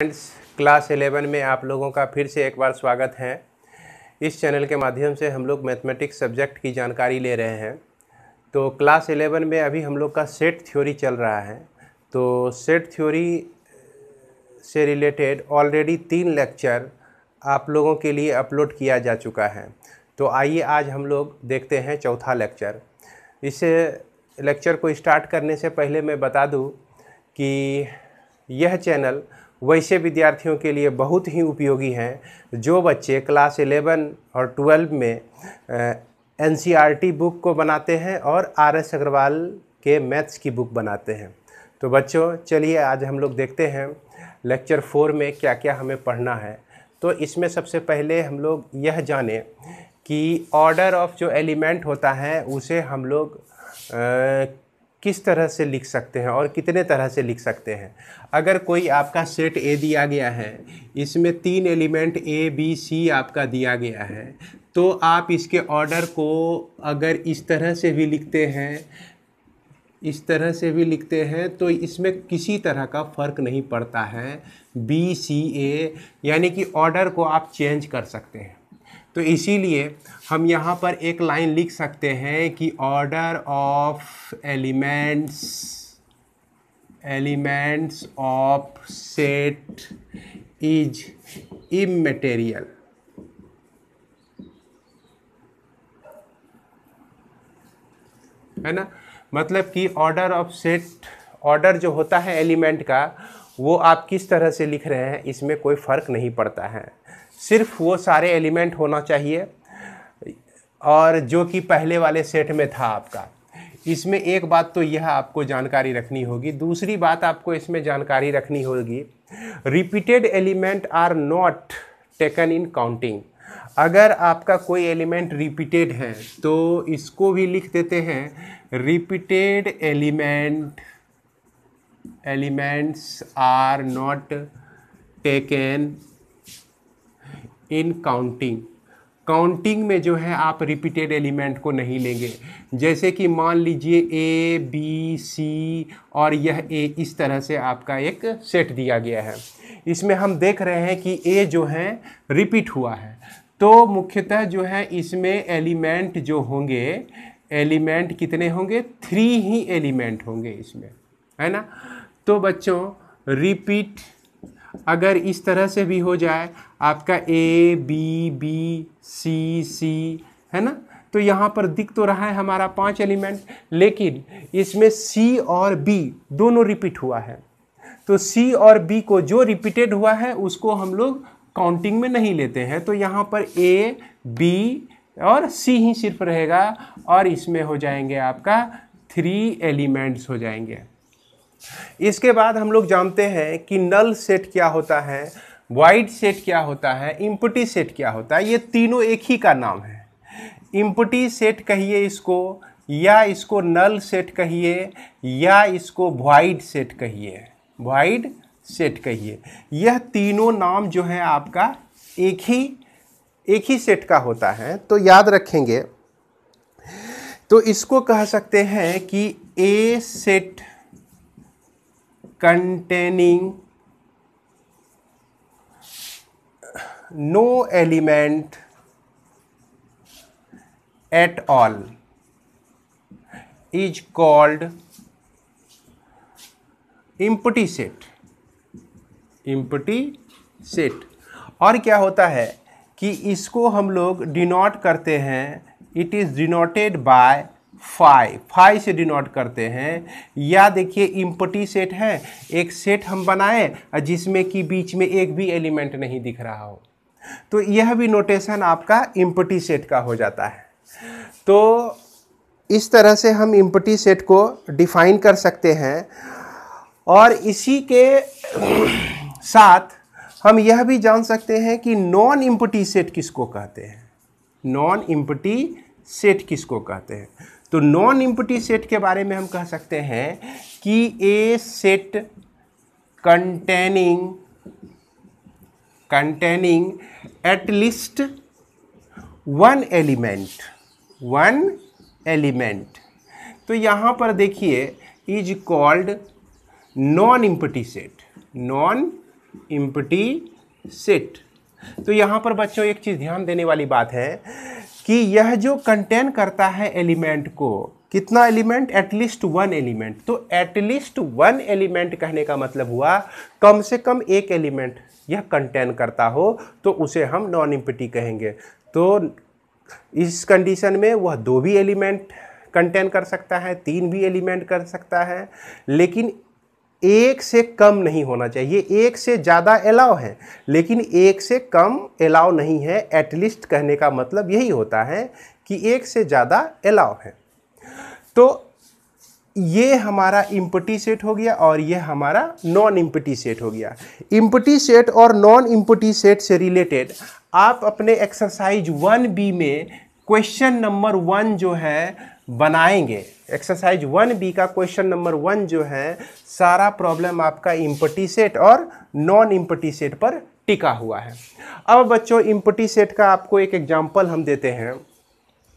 friends class 11 में आप लोगों का फिर से एक बार स्वागत है इस चैनल के माध्यम से हम लोग मैथमेटिक्स सब्जेक्ट की जानकारी ले रहे हैं तो क्लास 11 में अभी हम लोग का सेट थ्योरी चल रहा है तो सेट थ्योरी से रिलेटेड ऑलरेडी तीन लेक्चर आप लोगों के लिए अपलोड किया जा चुका है तो आइए आज हम लोग देखते हैं चौथा लेक्चर इस लेक्चर को स्टार्ट करने से पहले मैं बता दूं कि यह चैनल वैसे विद्यार्थियों के लिए बहुत ही उपयोगी हैं जो बच्चे क्लास एलेवन और ट्वेल्व में एन बुक को बनाते हैं और आर एस अग्रवाल के मैथ्स की बुक बनाते हैं तो बच्चों चलिए आज हम लोग देखते हैं लेक्चर फोर में क्या क्या हमें पढ़ना है तो इसमें सबसे पहले हम लोग यह जाने कि ऑर्डर ऑफ जो एलिमेंट होता है उसे हम लोग किस तरह से लिख सकते हैं और कितने तरह से लिख सकते हैं अगर कोई आपका सेट ए दिया गया है इसमें तीन एलिमेंट ए बी सी आपका दिया गया है तो आप इसके ऑर्डर को अगर इस तरह से भी लिखते हैं इस तरह से भी लिखते हैं तो इसमें किसी तरह का फ़र्क नहीं पड़ता है बी सी ए यानी कि ऑर्डर को आप चेंज कर सकते हैं तो इसीलिए हम यहाँ पर एक लाइन लिख सकते हैं कि order of elements elements of set is immaterial है ना मतलब कि ऑर्डर ऑफ सेट ऑर्डर जो होता है एलिमेंट का वो आप किस तरह से लिख रहे हैं इसमें कोई फ़र्क नहीं पड़ता है सिर्फ वो सारे एलिमेंट होना चाहिए और जो कि पहले वाले सेट में था आपका इसमें एक बात तो यह आपको जानकारी रखनी होगी दूसरी बात आपको इसमें जानकारी रखनी होगी repeated element are not taken in counting अगर आपका कोई एलिमेंट रिपीटेड है तो इसको भी लिख देते हैं repeated element elements are not taken in counting counting में जो है आप रिपीटेड एलिमेंट को नहीं लेंगे जैसे कि मान लीजिए ए बी सी और यह ए इस तरह से आपका एक सेट दिया गया है इसमें हम देख रहे हैं कि ए जो है रिपीट हुआ है तो मुख्यतः जो है इसमें एलिमेंट जो होंगे एलिमेंट कितने होंगे थ्री ही एलिमेंट होंगे इसमें है ना तो बच्चों रिपीट अगर इस तरह से भी हो जाए आपका ए बी बी सी सी है ना तो यहाँ पर दिख तो रहा है हमारा पांच एलिमेंट लेकिन इसमें सी और बी दोनों रिपीट हुआ है तो सी और बी को जो रिपीटेड हुआ है उसको हम लोग काउंटिंग में नहीं लेते हैं तो यहाँ पर ए बी और सी ही सिर्फ रहेगा और इसमें हो जाएंगे आपका थ्री एलिमेंट्स हो जाएंगे इसके बाद हम लोग जानते हैं कि नल सेट क्या होता है वाइड सेट क्या होता है इम्पटी सेट क्या होता है ये तीनों एक ही का नाम है इम्पटी सेट कहिए इसको या इसको नल सेट कहिए या इसको वाइड सेट कहिए वाइड सेट कहिए यह तीनों नाम जो है आपका एक ही एक ही सेट का होता है तो याद रखेंगे तो इसको कह सकते हैं कि a set containing no element at all is called empty set empty set और क्या होता है कि इसको हम लोग डिनोट करते हैं it is denoted by phi phi से डिनोट करते हैं या देखिए इम्पटी सेट है एक सेट हम बनाए जिसमें कि बीच में एक भी एलिमेंट नहीं दिख रहा हो तो यह भी नोटेशन आपका इम्पटी सेट का हो जाता है तो इस तरह से हम इम्पटी सेट को डिफाइन कर सकते हैं और इसी के साथ हम यह भी जान सकते हैं कि नॉन इम्पटी सेट किसको कहते हैं नॉन इम्पटी सेट किसको कहते हैं तो नॉन इम्पटी सेट के बारे में हम कह सकते हैं कि a set containing containing at one element one element तो यहाँ पर देखिए is called non empty set non empty set तो यहाँ पर बच्चों एक चीज़ ध्यान देने वाली बात है कि यह जो कंटेन करता है एलिमेंट को कितना एलिमेंट एटलीस्ट वन एलिमेंट तो एटलीस्ट वन एलिमेंट कहने का मतलब हुआ कम से कम एक एलिमेंट यह कंटेन करता हो तो उसे हम नॉन इम्पिटी कहेंगे तो इस कंडीशन में वह दो भी एलिमेंट कंटेन कर सकता है तीन भी एलिमेंट कर सकता है लेकिन एक से कम नहीं होना चाहिए एक से ज़्यादा अलाव है लेकिन एक से कम अलाव नहीं है एटलीस्ट कहने का मतलब यही होता है कि एक से ज़्यादा अलाव है तो ये हमारा इम्पटी सेट हो गया और ये हमारा नॉन इम्पटी सेट हो गया इम्पटी सेट और नॉन इम्पटी सेट से रिलेटेड आप अपने एक्सरसाइज वन बी में क्वेश्चन नंबर वन जो है बनाएंगे एक्सरसाइज वन बी का क्वेश्चन नंबर वन जो है सारा प्रॉब्लम आपका इम्पटी सेट और नॉन इम्पटी सेट पर टिका हुआ है अब बच्चों इम्पटी सेट का आपको एक एग्जाम्पल हम देते हैं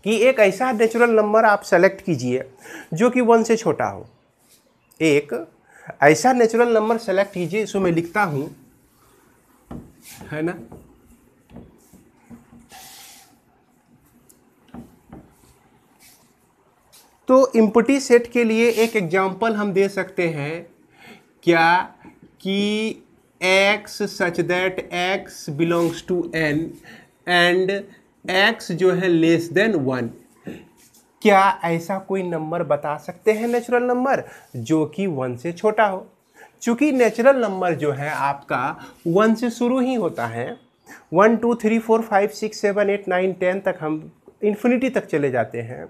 कि एक ऐसा नेचुरल नंबर आप सेलेक्ट कीजिए जो कि वन से छोटा हो एक ऐसा नेचुरल नंबर सेलेक्ट कीजिए इसमें मैं लिखता हूँ है ना तो इम्पटी सेट के लिए एक एग्जाम्पल हम दे सकते हैं क्या कि X such that x belongs to N and X जो है लेस देन वन क्या ऐसा कोई नंबर बता सकते हैं नेचुरल नंबर जो कि वन से छोटा हो चूँकि नेचुरल नंबर जो है आपका वन से शुरू ही होता है one two three four five six seven eight nine ten तक हम इन्फिनिटी तक चले जाते हैं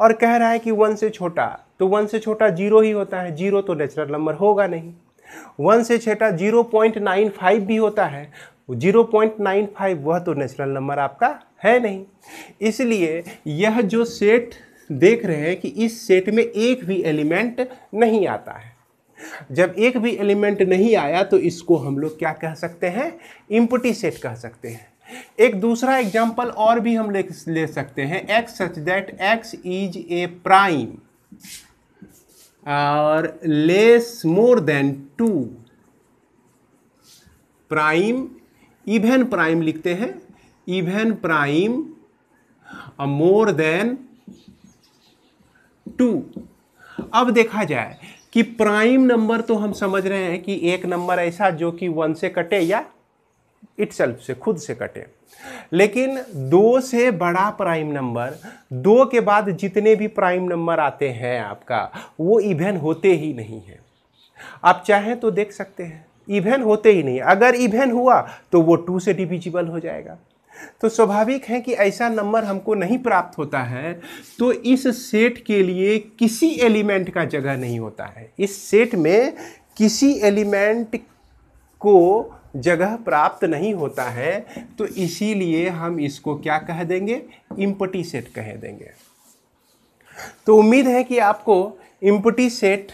और कह रहा है कि वन से छोटा तो वन से छोटा जीरो ही होता है जीरो तो नेचुरल नंबर होगा नहीं वन से छोटा जीरो पॉइंट नाइन फाइव भी होता है जीरो पॉइंट नाइन फाइव वह तो नेचुरल नंबर आपका है नहीं इसलिए यह जो सेट देख रहे हैं कि इस सेट में एक भी एलिमेंट नहीं आता है जब एक भी एलिमेंट नहीं आया तो इसको हम लोग क्या कह सकते हैं इम्पटी सेट कह सकते हैं एक दूसरा एग्जाम्पल और भी हम ले, ले सकते हैं X such that x is a prime और less more than two prime even prime लिखते हैं even prime more than two अब देखा जाए कि प्राइम नंबर तो हम समझ रहे हैं कि एक नंबर ऐसा जो कि वन से कटे या इट से खुद से कटे लेकिन दो से बड़ा प्राइम नंबर दो के बाद जितने भी प्राइम नंबर आते हैं आपका वो इवेन होते ही नहीं है आप चाहें तो देख सकते हैं इवेन होते ही नहीं अगर इवेन हुआ तो वो टू से डिविजिबल हो जाएगा तो स्वाभाविक है कि ऐसा नंबर हमको नहीं प्राप्त होता है तो इस सेट के लिए किसी एलिमेंट का जगह नहीं होता है इस सेट में किसी एलिमेंट को जगह प्राप्त नहीं होता है तो इसीलिए हम इसको क्या कह देंगे इम्पटी सेट कह देंगे तो उम्मीद है कि आपको इम्पटी सेट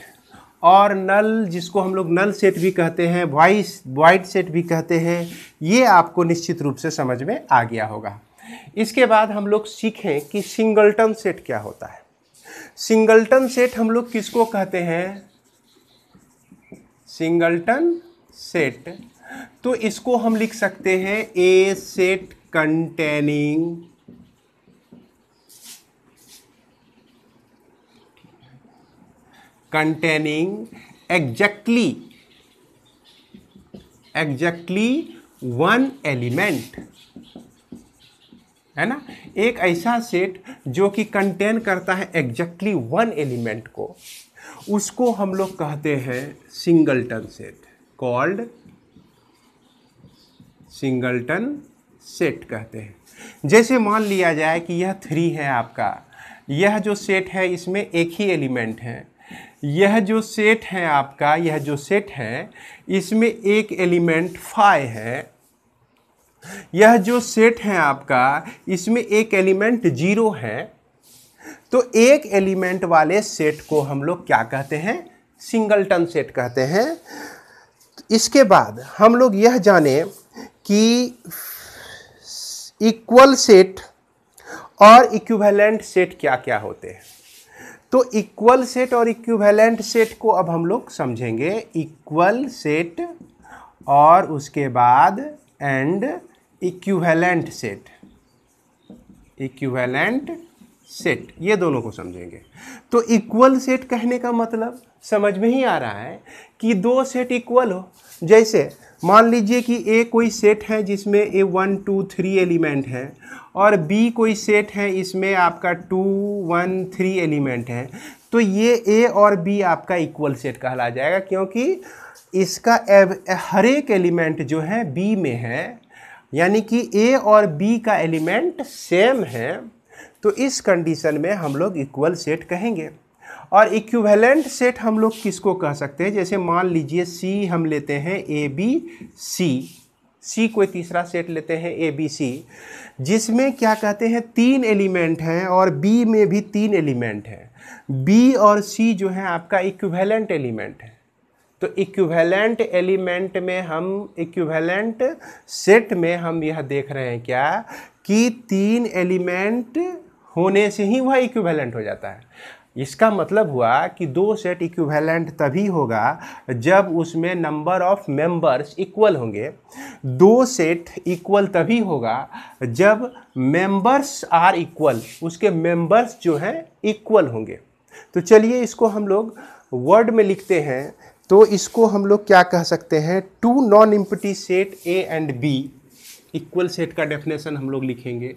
और नल जिसको हम लोग नल सेट भी कहते हैं वाइस वाइट सेट भी कहते हैं ये आपको निश्चित रूप से समझ में आ गया होगा इसके बाद हम लोग सीखें कि सिंगलटन सेट क्या होता है सिंगलटन सेट हम लोग किसको कहते हैं सिंगलटन सेट तो इसको हम लिख सकते हैं a set containing containing exactly exactly one element है ना एक ऐसा सेट जो कि कंटेन करता है एग्जैक्टली वन एलिमेंट को उसको हम लोग कहते हैं singleton set called singleton set कहते हैं जैसे मान लिया जाए कि यह थ्री है आपका यह जो सेट है इसमें एक ही एलिमेंट है यह जो सेट है आपका यह जो सेट है इसमें एक एलिमेंट फाइव है यह जो सेट है आपका इसमें एक एलिमेंट जीरो है तो एक एलिमेंट वाले सेट को हम लोग क्या कहते हैं सिंगलटन सेट कहते हैं इसके बाद हम लोग यह जाने कि इक्वल सेट और इक्विवेलेंट सेट क्या क्या होते हैं तो इक्वल सेट और इक्विवेलेंट सेट को अब हम लोग समझेंगे इक्वल सेट और उसके बाद and equivalent set equivalent set ये दोनों को समझेंगे तो इक्वल सेट कहने का मतलब समझ में ही आ रहा है कि दो सेट इक्वल हो जैसे मान लीजिए कि ए कोई सेट है जिसमें A one two three element है और बी कोई सेट है इसमें आपका टू वन थ्री एलिमेंट है तो ये ए और बी आपका इक्वल सेट कहला जाएगा क्योंकि इसका हर एक एलिमेंट जो है बी में है यानी कि ए और बी का एलिमेंट सेम है तो इस कंडीशन में हम लोग इक्वल सेट कहेंगे और इक्विवेलेंट सेट हम लोग किसको कह सकते हैं जैसे मान लीजिए सी हम लेते हैं ए बी सी सी कोई तीसरा सेट लेते हैं ए बी सी जिसमें क्या कहते हैं तीन एलिमेंट हैं और बी में भी तीन एलिमेंट हैं बी और सी जो है आपका इक्विवेलेंट एलिमेंट है तो इक्विवेलेंट एलिमेंट में हम इक्विवेलेंट सेट में हम यह देख रहे हैं क्या कि तीन एलिमेंट होने से ही वह इक्विवेलेंट हो जाता है इसका मतलब हुआ कि दो सेट इक्विवेलेंट तभी होगा जब उसमें नंबर ऑफ मेंबर्स इक्वल होंगे दो सेट इक्वल तभी होगा जब मेंबर्स आर इक्वल उसके मेंबर्स जो हैं इक्वल होंगे तो चलिए इसको हम लोग वर्ड में लिखते हैं तो इसको हम लोग क्या कह सकते हैं two non empty set A and B equal set का डेफिनेशन हम लोग लिखेंगे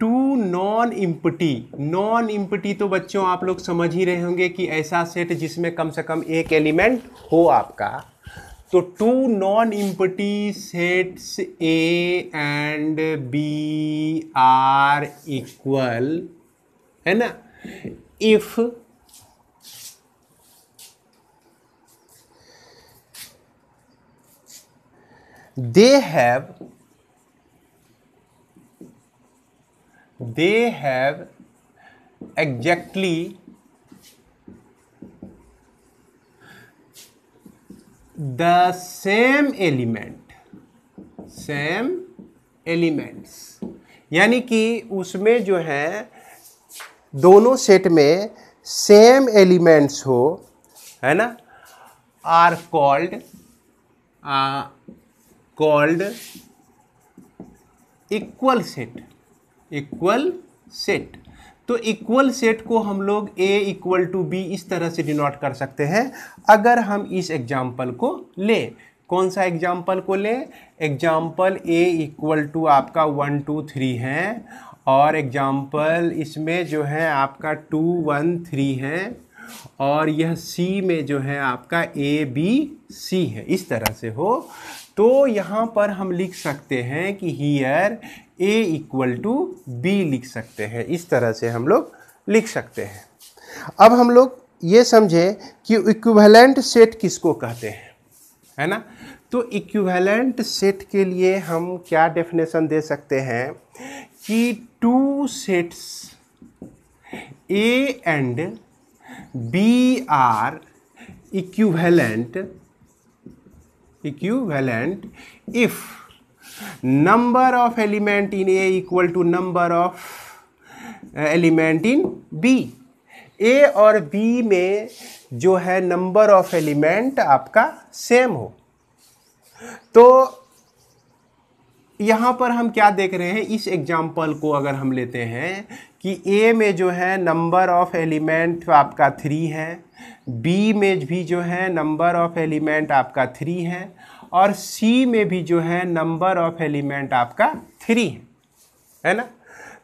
two non empty non empty तो बच्चों आप लोग समझ ही रहे होंगे कि ऐसा सेट जिसमें कम से कम एक एलिमेंट हो आपका तो two non empty sets A and B are equal है ना if they have they have exactly the same element same elements यानी कि उसमें जो है दोनों सेट में सेम एलिमेंट्स हो है ना are called called equal set equal set तो इक्वल सेट को हम लोग ए इक्वल टू बी इस तरह से डिनोट कर सकते हैं अगर हम इस एग्जाम्पल को लें कौन सा एग्जाम्पल को लें एग्जाम्पल ए इक्वल टू आपका वन टू थ्री है और एग्जाम्पल इसमें जो है आपका टू वन थ्री है और यह सी में जो है आपका ए बी सी है इस तरह से हो तो यहाँ पर हम लिख सकते हैं कि here A equal to B लिख सकते हैं इस तरह से हम लोग लिख सकते हैं अब हम लोग ये समझें कि इक्विवेलेंट सेट किसको कहते हैं है ना तो इक्विवेलेंट सेट के लिए हम क्या डेफिनेशन दे सकते हैं कि two sets A and B are equivalent equivalent if number of element in A equal to number of element in B A और बी में जो है नंबर ऑफ एलिमेंट आपका सेम हो तो यहां पर हम क्या देख रहे हैं इस एग्जाम्पल को अगर हम लेते हैं कि ए में जो है नंबर ऑफ एलिमेंट आपका थ्री है बी में भी जो है नंबर ऑफ एलिमेंट आपका थ्री है और सी में भी जो है नंबर ऑफ एलिमेंट आपका थ्री है है ना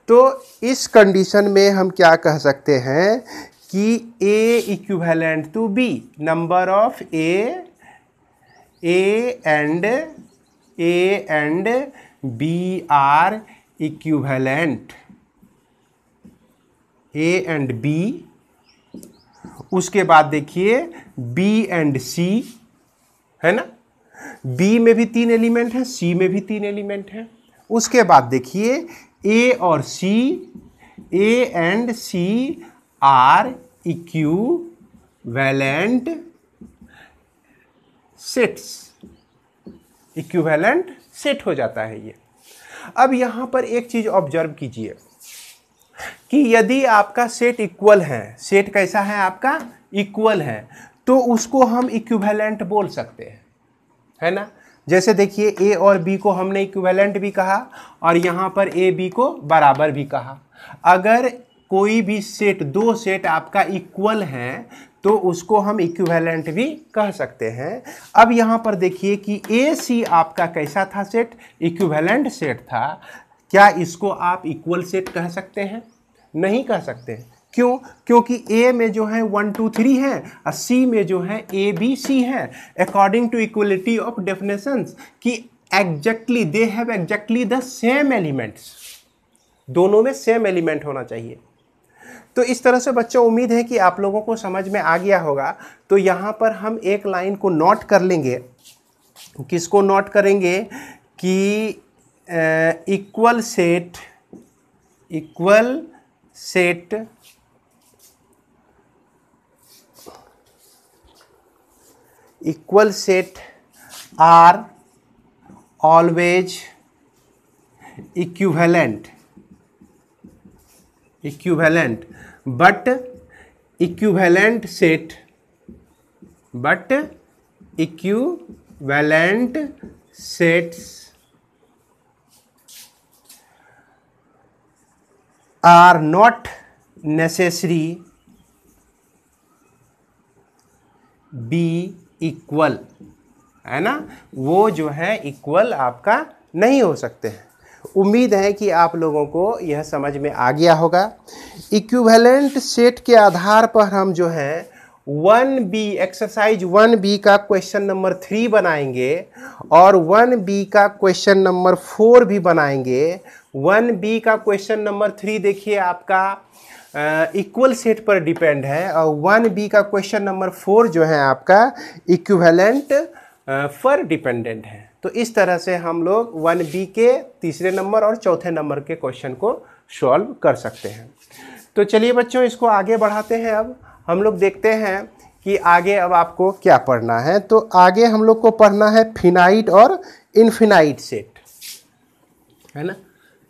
तो इस कंडीशन में हम क्या कह सकते हैं कि A equivalent to B number of A A and A and B are equivalent A and B उसके बाद देखिए बी एंड सी है ना बी में भी तीन एलिमेंट हैं सी में भी तीन एलिमेंट हैं उसके बाद देखिए ए और C A and C are equivalent sets equivalent set हो जाता है ये अब यहाँ पर एक चीज़ ऑब्जर्व कीजिए कि यदि आपका सेट इक्वल है सेट कैसा है आपका इक्वल है तो उसको हम इक्विवेलेंट बोल सकते हैं है ना जैसे देखिए ए और बी को हमने इक्विवेलेंट भी कहा और यहाँ पर ए बी को बराबर भी कहा अगर कोई भी सेट दो सेट आपका इक्वल है तो उसको हम इक्विवेलेंट भी कह सकते हैं अब यहाँ पर देखिए कि ए सी आपका कैसा था सेट इक्विवेलेंट सेट था क्या इसको आप इक्वल सेट कह सकते हैं नहीं कह सकते क्यों क्योंकि ए में जो है वन टू थ्री है और सी में जो है ए बी सी है according to equality of definitions कि exactly they have exactly the same elements दोनों में सेम एलिमेंट होना चाहिए तो इस तरह से बच्चों उम्मीद है कि आप लोगों को समझ में आ गया होगा तो यहाँ पर हम एक लाइन को नोट कर लेंगे किसको नोट करेंगे कि equal set equal set equal set are always equivalent equivalent but equivalent set but equivalent sets are not necessary be equal है ना वो जो है इक्वल आपका नहीं हो सकते हैं उम्मीद है कि आप लोगों को यह समझ में आ गया होगा इक्विवेलेंट सेट के आधार पर हम जो हैं one B exercise one B का क्वेश्चन नंबर थ्री बनाएंगे और वन बी का क्वेश्चन नंबर फोर भी बनाएंगे वन बी का क्वेश्चन नंबर थ्री देखिए आपका इक्वल सेट पर डिपेंड है और वन बी का क्वेश्चन नंबर फोर जो है आपका इक्विवेलेंट पर डिपेंडेंट है तो इस तरह से हम लोग वन बी के तीसरे नंबर और चौथे नंबर के क्वेश्चन को सॉल्व कर सकते हैं तो चलिए बच्चों इसको आगे बढ़ाते हैं अब हम लोग देखते हैं कि आगे अब आपको क्या पढ़ना है तो आगे हम लोग को पढ़ना है फिनाइट और इन्फिनाइट सेट है ना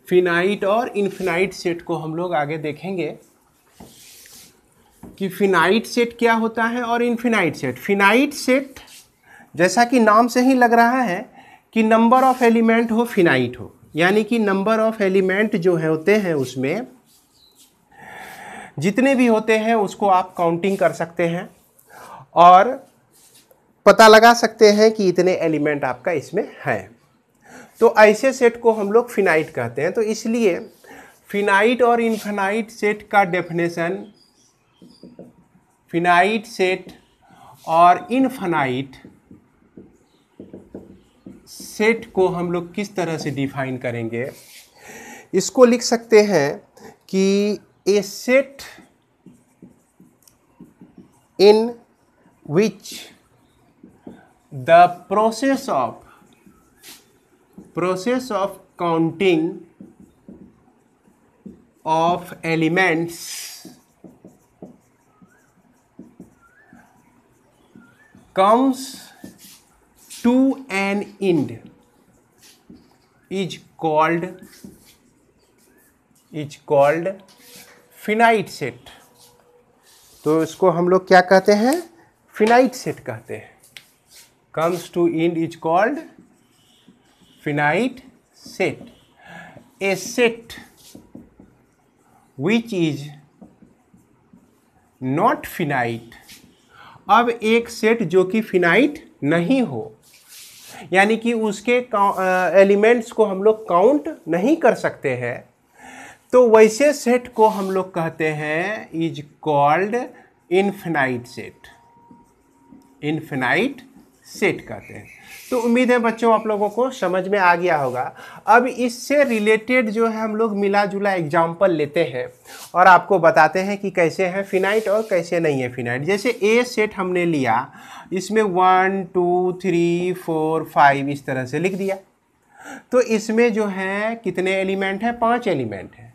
फिनाइट और इन्फिनाइट सेट को हम लोग आगे देखेंगे कि फिनाइट सेट क्या होता है और इन्फिनाइट सेट फिनाइट सेट जैसा कि नाम से ही लग रहा है कि नंबर ऑफ एलिमेंट हो फिनाइट हो यानी कि नंबर ऑफ एलिमेंट जो है होते हैं उसमें जितने भी होते हैं उसको आप काउंटिंग कर सकते हैं और पता लगा सकते हैं कि इतने एलिमेंट आपका इसमें है तो ऐसे सेट को हम लोग फिनाइट कहते हैं तो इसलिए फिनाइट और इनफिनाइट सेट का डेफिनेशन फिनाइट सेट और इनफिनाइट सेट को हम लोग किस तरह से डिफाइन करेंगे इसको लिख सकते हैं कि a set in which the process of process of counting of elements comes to an end is called is called finite set तो इसको हम लोग क्या कहते हैं फिनाइट सेट कहते हैं comes to end is called finite set a set which is not finite अब एक सेट जो कि फिनाइट नहीं हो यानी कि उसके एलिमेंट्स uh, को हम लोग काउंट नहीं कर सकते हैं तो वैसे सेट को हम लोग कहते हैं is called infinite set infinite set कहते हैं तो उम्मीद है बच्चों आप लोगों को समझ में आ गया होगा अब इससे रिलेटेड जो है हम लोग मिला जुला एग्जाम्पल लेते हैं और आपको बताते हैं कि कैसे है फिनाइट और कैसे नहीं है फिनाइट जैसे ए सेट हमने लिया इसमें one two three four five इस तरह से लिख दिया तो इसमें जो है कितने एलिमेंट हैं पाँच एलिमेंट हैं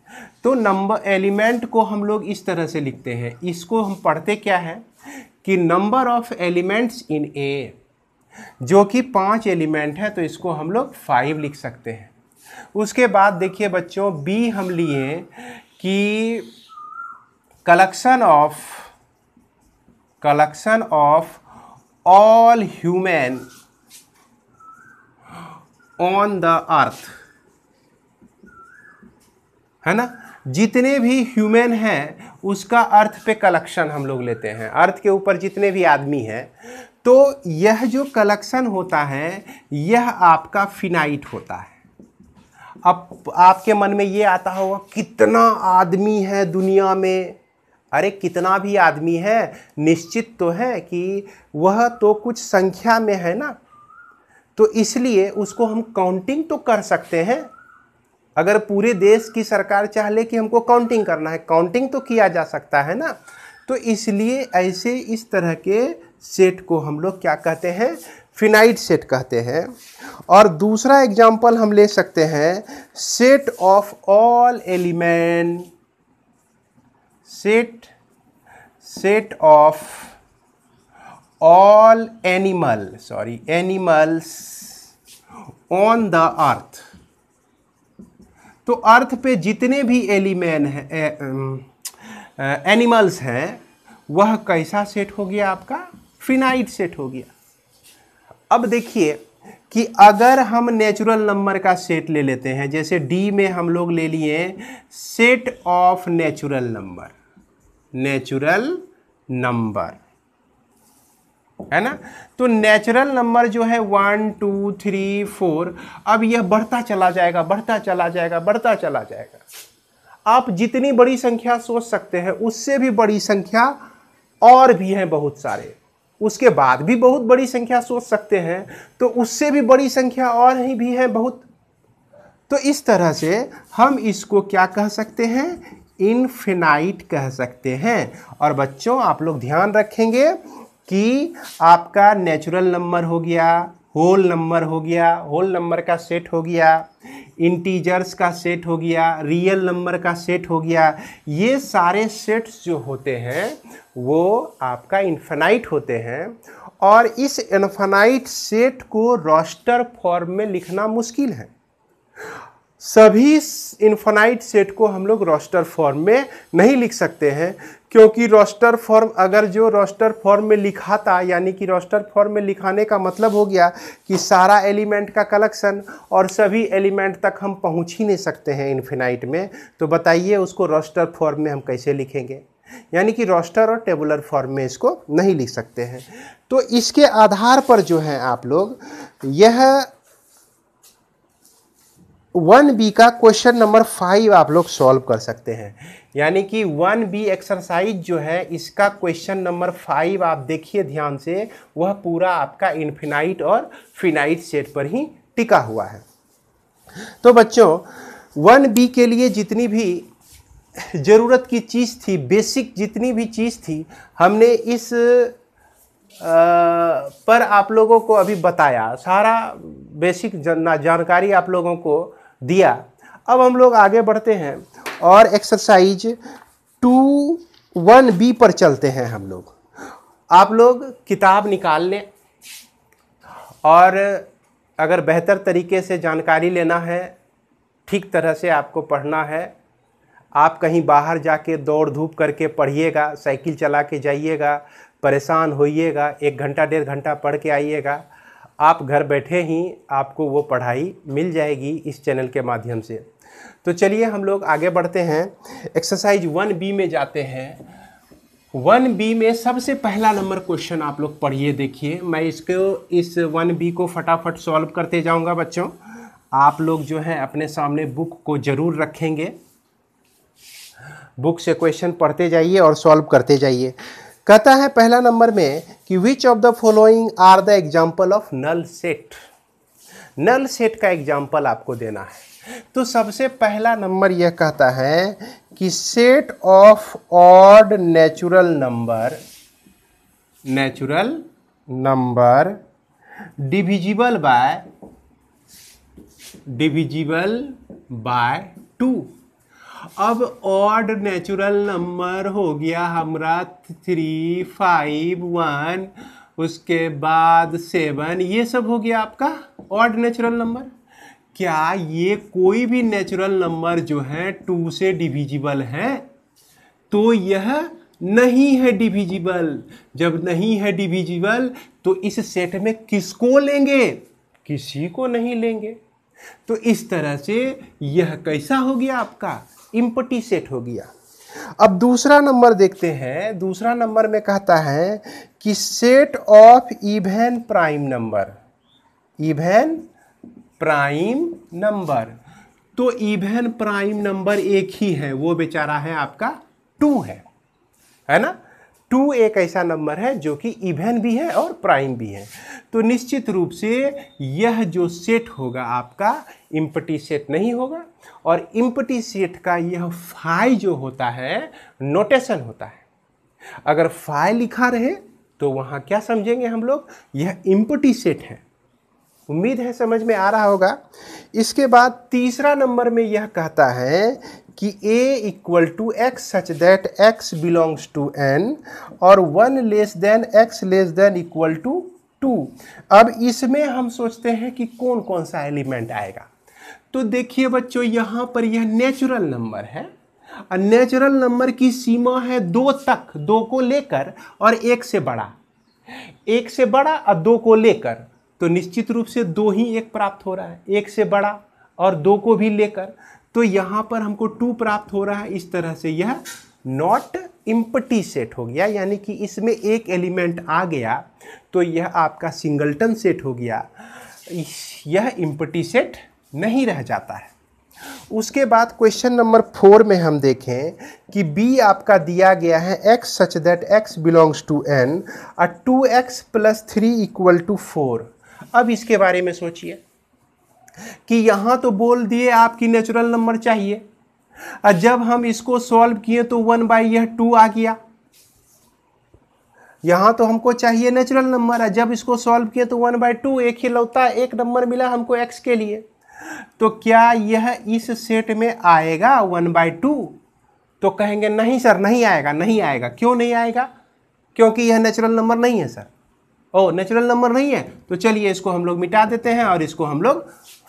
तो नंबर एलिमेंट को हम लोग इस तरह से लिखते हैं इसको हम पढ़ते क्या है कि number of elements in A जो कि पांच एलिमेंट है तो इसको हम लोग फाइव लिख सकते हैं उसके बाद देखिए बच्चों बी हम लिए कि collection of collection of all human on the earth है ना जितने भी ह्यूमन हैं उसका अर्थ पे कलेक्शन हम लोग लेते हैं अर्थ के ऊपर जितने भी आदमी हैं तो यह जो कलेक्शन होता है यह आपका फिनाइट होता है अब आपके मन में ये आता होगा कितना आदमी है दुनिया में अरे कितना भी आदमी है निश्चित तो है कि वह तो कुछ संख्या में है ना तो इसलिए उसको हम काउंटिंग तो कर सकते हैं अगर पूरे देश की सरकार चाह ले कि हमको काउंटिंग करना है काउंटिंग तो किया जा सकता है ना तो इसलिए ऐसे इस तरह के सेट को हम लोग क्या कहते हैं फिनाइट सेट कहते हैं और दूसरा एग्जाम्पल हम ले सकते हैं set of all element set set of all animal sorry animals on the earth तो अर्थ पे जितने भी एलिमेन हैं एनिमल्स हैं वह कैसा सेट हो गया आपका फिनाइट सेट हो गया अब देखिए कि अगर हम नेचुरल नंबर का सेट ले लेते हैं जैसे डी में हम लोग ले लिए set of natural number natural number है ना तो नेचुरल नंबर जो है वन टू थ्री फोर अब यह बढ़ता चला जाएगा बढ़ता चला जाएगा बढ़ता चला जाएगा आप जितनी बड़ी संख्या सोच सकते हैं उससे भी बड़ी संख्या और भी हैं बहुत सारे उसके बाद भी बहुत बड़ी संख्या सोच सकते हैं तो उससे भी बड़ी संख्या और ही भी है बहुत तो इस तरह से हम इसको क्या कह सकते हैं इनफिनाइट कह सकते हैं और बच्चों आप लोग ध्यान रखेंगे कि आपका नेचुरल नंबर हो गया होल नंबर हो गया होल नंबर का सेट हो गया इंटीजर्स का सेट हो गया रियल नंबर का सेट हो गया ये सारे सेट्स जो होते हैं वो आपका इन्फेनाइट होते हैं और इस इन्फेनाइट सेट को रोस्टर फॉर्म में लिखना मुश्किल है सभी इन्फेनाइट सेट को हम लोग रोस्टर फॉर्म में नहीं लिख सकते हैं क्योंकि रोस्टर फॉर्म अगर जो रोस्टर फॉर्म में लिखा था यानी कि रोस्टर फॉर्म में लिखाने का मतलब हो गया कि सारा एलिमेंट का कलेक्शन और सभी एलिमेंट तक हम पहुंच ही नहीं सकते हैं इन्फिनाइट में तो बताइए उसको रोस्टर फॉर्म में हम कैसे लिखेंगे यानी कि रोस्टर और टेबुलर फॉर्म में इसको नहीं लिख सकते हैं तो इसके आधार पर जो है आप लोग यह वन बी का क्वेश्चन नंबर फाइव आप लोग सॉल्व कर सकते हैं यानी कि वन बी एक्सरसाइज जो है इसका क्वेश्चन नंबर फाइव आप देखिए ध्यान से वह पूरा आपका इन्फिनाइट और फिनाइट सेट पर ही टिका हुआ है तो बच्चों वन बी के लिए जितनी भी ज़रूरत की चीज़ थी बेसिक जितनी भी चीज़ थी हमने इस आ, पर आप लोगों को अभी बताया सारा बेसिक जानकारी आप लोगों को दिया अब हम लोग आगे बढ़ते हैं और एक्सरसाइज टू वन बी पर चलते हैं हम लोग आप लोग किताब निकाल लें और अगर बेहतर तरीके से जानकारी लेना है ठीक तरह से आपको पढ़ना है आप कहीं बाहर जाके दौड़ धूप करके पढ़िएगा साइकिल चला के जाइएगा परेशान होइएगा एक घंटा डेढ़ घंटा पढ़ के आइएगा आप घर बैठे ही आपको वो पढ़ाई मिल जाएगी इस चैनल के माध्यम से तो चलिए हम लोग आगे बढ़ते हैं एक्सरसाइज वन बी में जाते हैं वन बी में सबसे पहला नंबर क्वेश्चन आप लोग पढ़िए देखिए मैं इसको इस वन बी को फटाफट सॉल्व करते जाऊंगा बच्चों आप लोग जो है अपने सामने बुक को ज़रूर रखेंगे बुक से क्वेश्चन पढ़ते जाइए और सॉल्व करते जाइए कहता है पहला नंबर में कि which of the following are the example of null set null set का एग्जाम्पल आपको देना है तो सबसे पहला नंबर यह कहता है कि set of odd natural number natural number divisible by divisible by two अब ऑड नेचुरल नंबर हो गया हमारा थ्री फाइव वन उसके बाद सेवन ये सब हो गया आपका ऑड नेचुरल नंबर क्या ये कोई भी नेचुरल नंबर जो है टू से डिविजिबल है तो यह नहीं है डिविजिबल जब नहीं है डिविजिबल तो इस सेट में किसको लेंगे किसी को नहीं लेंगे तो इस तरह से यह कैसा हो गया आपका इम्पटी सेट हो गया अब दूसरा नंबर देखते हैं दूसरा नंबर में कहता है कि set of even prime number even prime number तो इवेन प्राइम नंबर एक ही है वो बेचारा है आपका टू है है ना टू एक ऐसा नंबर है जो कि इवन भी है और प्राइम भी है तो निश्चित रूप से यह जो सेट होगा आपका इम्पटी सेट नहीं होगा और इम्पटी सेट का यह फाई जो होता है नोटेशन होता है अगर फाई लिखा रहे तो वहाँ क्या समझेंगे हम लोग यह इम्पटी सेट है उम्मीद है समझ में आ रहा होगा इसके बाद तीसरा नंबर में यह कहता है कि a equal to x such that x belongs to n और one less than x less than equal to two अब इसमें हम सोचते हैं कि कौन कौन सा एलिमेंट आएगा तो देखिए बच्चों यहाँ पर यह नेचुरल नंबर है और नेचुरल नंबर की सीमा है दो तक दो को लेकर और एक से बड़ा एक से बड़ा और दो को लेकर तो निश्चित रूप से दो ही एक प्राप्त हो रहा है एक से बड़ा और दो को भी लेकर तो यहाँ पर हमको टू प्राप्त हो रहा है इस तरह से यह नॉट इम्पटी सेट हो गया यानी कि इसमें एक एलिमेंट आ गया तो यह आपका सिंगल्टन सेट हो गया यह इम्पटी सेट नहीं रह जाता है उसके बाद क्वेश्चन नंबर फोर में हम देखें कि बी आपका दिया गया है x such that x belongs to N और two X plus three equal to four अब इसके बारे में सोचिए कि यहाँ तो बोल दिए आपकी नेचुरल नंबर चाहिए और जब हम इसको सॉल्व किए तो वन बाई यह टू आ गया यहाँ तो हमको चाहिए नेचुरल नंबर है जब इसको सॉल्व किए तो वन बाई टू एक ही लौता एक नंबर मिला हमको एक्स के लिए तो क्या यह इस सेट में आएगा वन बाई टू तो कहेंगे नहीं सर नहीं आएगा नहीं आएगा क्यों नहीं आएगा क्योंकि यह नेचुरल नंबर नहीं है सर ओ नेचुरल नंबर नहीं है तो चलिए इसको हम लोग मिटा देते हैं और इसको हम लोग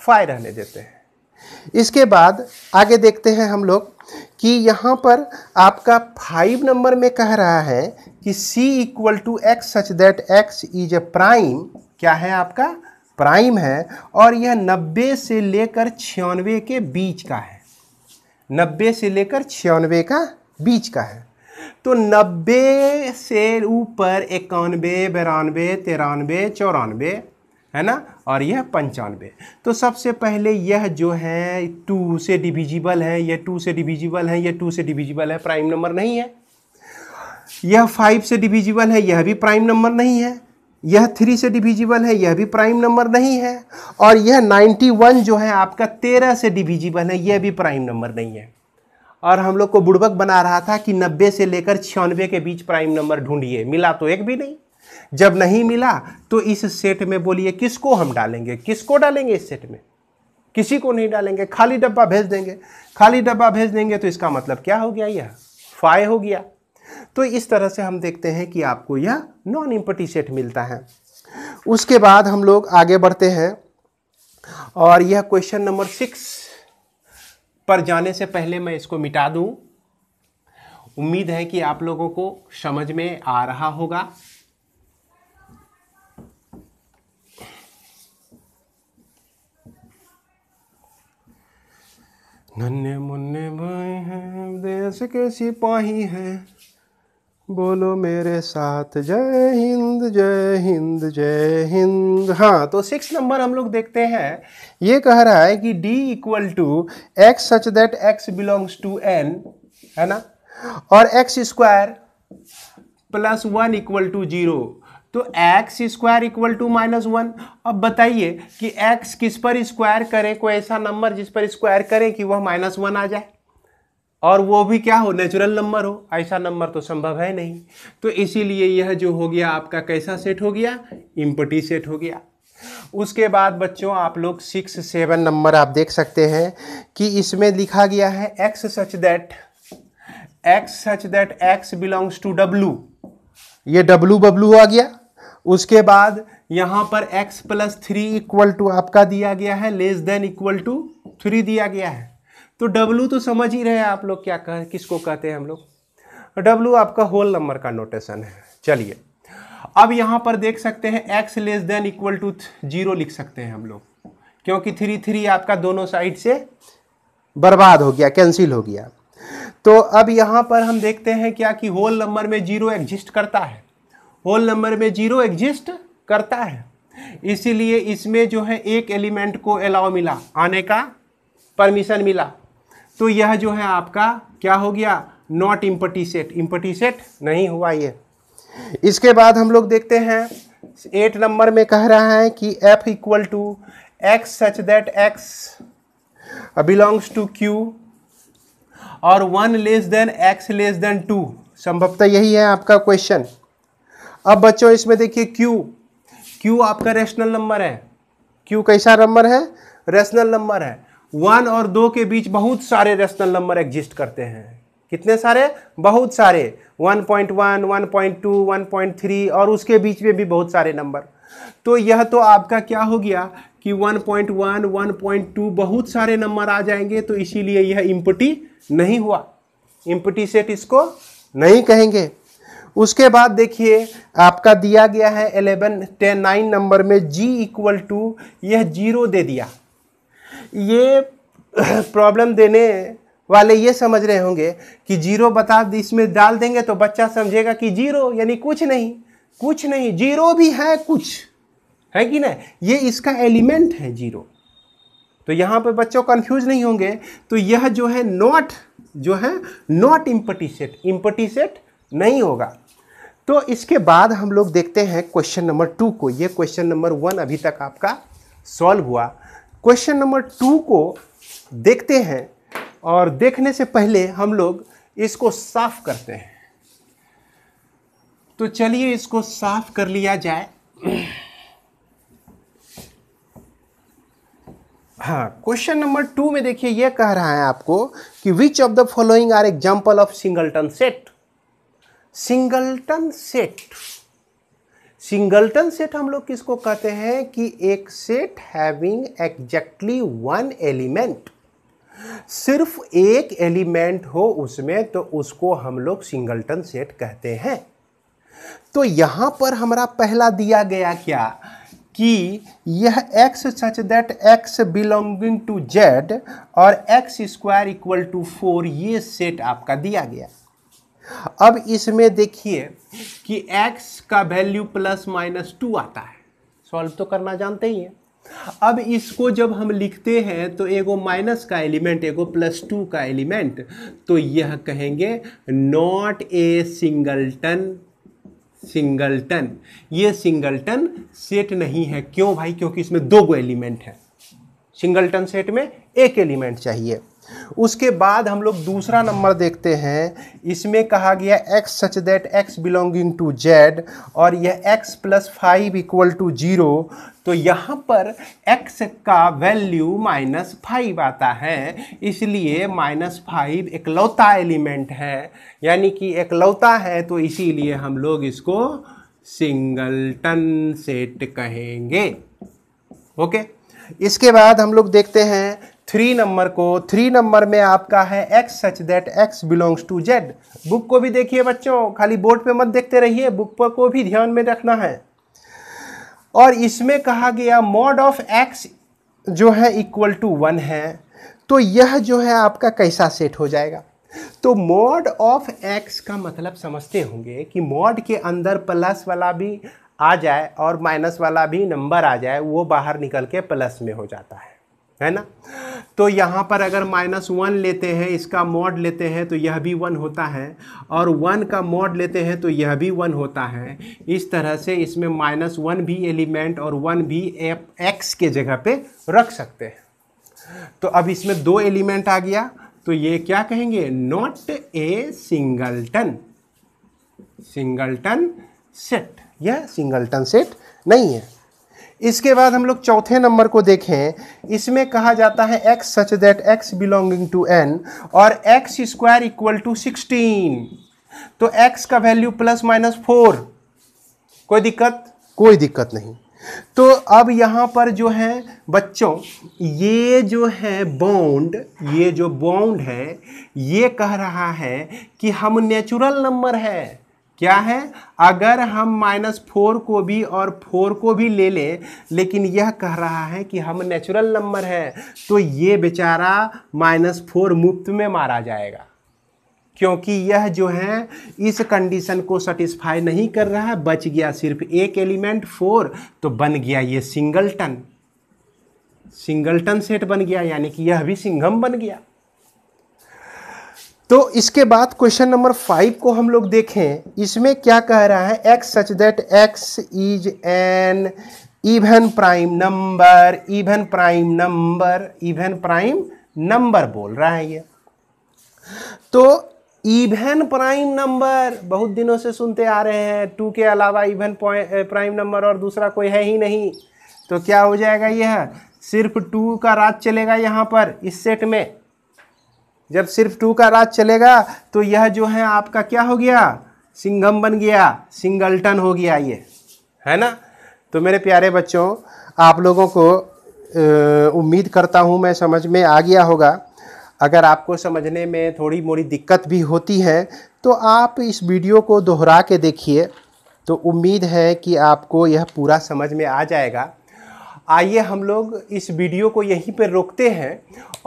फाय रहने देते हैं इसके बाद आगे देखते हैं हम लोग कि यहाँ पर आपका फाइव नंबर में कह रहा है कि c equal to x such that x is a prime क्या है आपका प्राइम है और यह नब्बे से लेकर छियानवे के बीच का है नब्बे से लेकर छियानवे का बीच का है तो नब्बे से ऊपर इक्यानवे बिरानवे तिरानवे चौरानवे है ना और यह पंचानवे तो सबसे पहले यह जो है टू से डिविजिबल है यह टू से डिविजिबल है यह टू से डिविजिबल है प्राइम नंबर नहीं है यह फाइव से डिविजिबल है यह भी प्राइम नंबर नहीं है यह थ्री से डिविजिबल है यह भी प्राइम नंबर नहीं है और यह नाइन्टी वन जो है आपका तेरह से डिविजिबल है यह भी प्राइम नंबर नहीं है और हम लोग को बुड़बक बना रहा था कि नब्बे से लेकर छियानवे के बीच प्राइम नंबर ढूंढिए मिला तो एक भी नहीं जब नहीं मिला तो इस सेट में बोलिए किसको हम डालेंगे किसको डालेंगे इस सेट में किसी को नहीं डालेंगे खाली डब्बा भेज देंगे खाली डब्बा भेज देंगे तो इसका मतलब क्या हो गया यह फाय हो गया तो इस तरह से हम देखते हैं कि आपको यह नॉन इम्पटी सेट मिलता है उसके बाद हम लोग आगे बढ़ते हैं और यह क्वेश्चन नंबर सिक्स पर जाने से पहले मैं इसको मिटा दूं उम्मीद है कि आप लोगों को समझ में आ रहा होगा नन्हे मुन्ने भाई हैं देश के सिपाही हैं बोलो मेरे साथ जय हिंद जय हिंद जय हिंद हाँ तो सिक्स नंबर हम लोग देखते हैं ये कह रहा है कि d equal to x such that x belongs to n है ना और x square plus one equal to zero तो x square equal to minus one अब बताइए कि एक्स किस पर स्क्वायर करें कोई ऐसा नंबर जिस पर स्क्वायर करें कि वह माइनस वन आ जाए और वो भी क्या हो नेचुरल नंबर हो ऐसा नंबर तो संभव है नहीं तो इसीलिए यह जो हो गया आपका कैसा सेट हो गया इम्पटी सेट हो गया उसके बाद बच्चों आप लोग सिक्स सेवन नंबर आप देख सकते हैं कि इसमें लिखा गया है x such that x such that x belongs to W ये डब्लू बब्लू आ गया उसके बाद यहाँ पर x plus three equal to आपका दिया गया है less than equal to three दिया गया है तो W तो समझ ही रहे हैं आप लोग क्या कह किसको कहते हैं हम लोग W आपका होल नंबर का नोटेशन है चलिए अब यहाँ पर देख सकते हैं x less than equal to zero लिख सकते हैं हम लोग क्योंकि थ्री थ्री आपका दोनों साइड से बर्बाद हो गया कैंसिल हो गया तो अब यहाँ पर हम देखते हैं क्या कि होल नंबर में जीरो एग्जिस्ट करता है होल नंबर में जीरो एग्जिस्ट करता है इसीलिए इसमें जो है एक एलिमेंट को अलाउ मिला आने का परमिशन मिला तो यह जो है आपका क्या हो गया not empty set empty set नहीं हुआ ये इसके बाद हम लोग देखते हैं एट नंबर में कह रहा है कि F equal to x such that x belongs to Q और one less than x less than two संभवतः यही है आपका क्वेश्चन अब बच्चों इसमें देखिए क्यू क्यू आपका रेशनल नंबर है क्यू कैसा नंबर है रेशनल नंबर है वन और दो के बीच बहुत सारे रेशनल नंबर एग्जिस्ट करते हैं कितने सारे बहुत सारे 1.1, 1.2, 1.3 और उसके बीच में भी बहुत सारे नंबर तो यह तो आपका क्या हो गया कि 1.1, 1.2 बहुत सारे नंबर आ जाएंगे तो इसीलिए यह इम्पटी नहीं हुआ इम्पटी सेट इसको नहीं कहेंगे उसके बाद देखिए आपका दिया गया है एलेवन टेन नाइन नंबर में जी इक्वल टू यह जीरो दे दिया ये प्रॉब्लम देने वाले ये समझ रहे होंगे कि जीरो बता इसमें डाल देंगे तो बच्चा समझेगा कि जीरो यानी कुछ नहीं कुछ नहीं जीरो भी है कुछ है कि ना ये इसका एलिमेंट है जीरो तो यहाँ पर बच्चों कन्फ्यूज नहीं होंगे तो यह जो है नॉट जो है not empty set empty set नहीं होगा तो इसके बाद हम लोग देखते हैं क्वेश्चन नंबर टू को ये क्वेश्चन नंबर वन अभी तक आपका सॉल्व हुआ क्वेश्चन नंबर टू को देखते हैं और देखने से पहले हम लोग इसको साफ करते हैं तो चलिए इसको साफ कर लिया जाए हाँ क्वेश्चन नंबर टू में देखिए यह कह रहा है आपको कि which of the following are example of singleton set singleton set singleton set हम लोग किसको कहते हैं कि एक set having exactly one element सिर्फ एक एलिमेंट हो उसमें तो उसको हम लोग सिंगल्टन सेट कहते हैं तो यहाँ पर हमारा पहला दिया गया क्या कि यह x सच that x belonging to z और x square equal to four ये सेट आपका दिया गया अब इसमें देखिए कि x का वैल्यू प्लस माइनस टू आता है सॉल्व तो करना जानते ही हैं अब इसको जब हम लिखते हैं तो एगो माइनस का एलिमेंट एगो प्लस टू का एलिमेंट तो यह कहेंगे नॉट ए सिंगलटन सिंगलटन ये सिंगलटन सेट नहीं है क्यों भाई क्योंकि इसमें दो गो एलिमेंट है सिंगलटन सेट में एक एलिमेंट चाहिए उसके बाद हम लोग दूसरा नंबर देखते हैं इसमें कहा गया x such that x belonging to Z और यह x plus five equal to zero तो यहाँ पर x का वैल्यू माइनस फाइव आता है इसलिए माइनस फाइव एकलौता एलिमेंट है यानी कि एकलौता है तो इसीलिए हम लोग इसको सिंगलटन सेट कहेंगे ओके इसके बाद हम लोग देखते हैं थ्री नंबर को थ्री नंबर में आपका है x such that x belongs to Z book को भी देखिए बच्चों खाली बोर्ड पे मत देखते रहिए बुक पर को भी ध्यान में रखना है और इसमें कहा गया मॉड ऑफ एक्स जो है इक्वल टू वन है तो यह जो है आपका कैसा सेट हो जाएगा तो मॉड ऑफ एक्स का मतलब समझते होंगे कि मॉड के अंदर प्लस वाला भी आ जाए और माइनस वाला भी नंबर आ जाए वो बाहर निकल के प्लस में हो जाता है है ना तो यहाँ पर अगर माइनस वन लेते हैं इसका मॉड लेते हैं तो यह भी वन होता है और वन का मॉड लेते हैं तो यह भी वन होता है इस तरह से इसमें माइनस वन भी एलिमेंट और वन भी एक्स के जगह पे रख सकते हैं तो अब इसमें दो एलिमेंट आ गया तो ये क्या कहेंगे not a singleton singleton set यह सिंगलटन सेट नहीं है इसके बाद हम लोग चौथे नंबर को देखें इसमें कहा जाता है x such that x belonging to N और x square equal to sixteen तो एक्स का वैल्यू प्लस माइनस फोर कोई दिक्कत कोई दिक्कत नहीं तो अब यहाँ पर जो है बच्चों ये जो है बाउंड ये जो बाउंड है ये कह रहा है कि हम नेचुरल नंबर है क्या है अगर हम माइनस फोर को भी और फोर को भी ले लें लेकिन यह कह रहा है कि हम नेचुरल नंबर है तो ये बेचारा माइनस फोर मुफ्त में मारा जाएगा क्योंकि यह जो है इस कंडीशन को सेटिस्फाई नहीं कर रहा है बच गया सिर्फ एक एलिमेंट फोर तो बन गया ये singleton singleton set बन गया यानी कि यह भी सिंघम बन गया तो इसके बाद क्वेश्चन नंबर फाइव को हम लोग देखें इसमें क्या कह रहा है x such that x is an even prime number even prime number even prime number बोल रहा है ये तो इवन प्राइम नंबर बहुत दिनों से सुनते आ रहे हैं टू के अलावा इवन प्राइम नंबर और दूसरा कोई है ही नहीं तो क्या हो जाएगा यह सिर्फ टू का राज चलेगा यहाँ पर इस सेट में जब सिर्फ टू का राज चलेगा तो यह जो है आपका क्या हो गया सिंघम बन गया सिंगल्टन हो गया ये है ना तो मेरे प्यारे बच्चों आप लोगों को उम्मीद करता हूँ मैं समझ में आ गया होगा अगर आपको समझने में थोड़ी मोड़ी दिक्कत भी होती है तो आप इस वीडियो को दोहरा के देखिए तो उम्मीद है कि आपको यह पूरा समझ में आ जाएगा आइए हम लोग इस वीडियो को यहीं पर रोकते हैं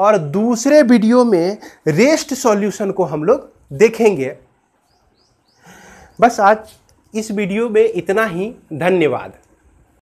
और दूसरे वीडियो में रेस्ट सॉल्यूशन को हम लोग देखेंगे बस आज इस वीडियो में इतना ही धन्यवाद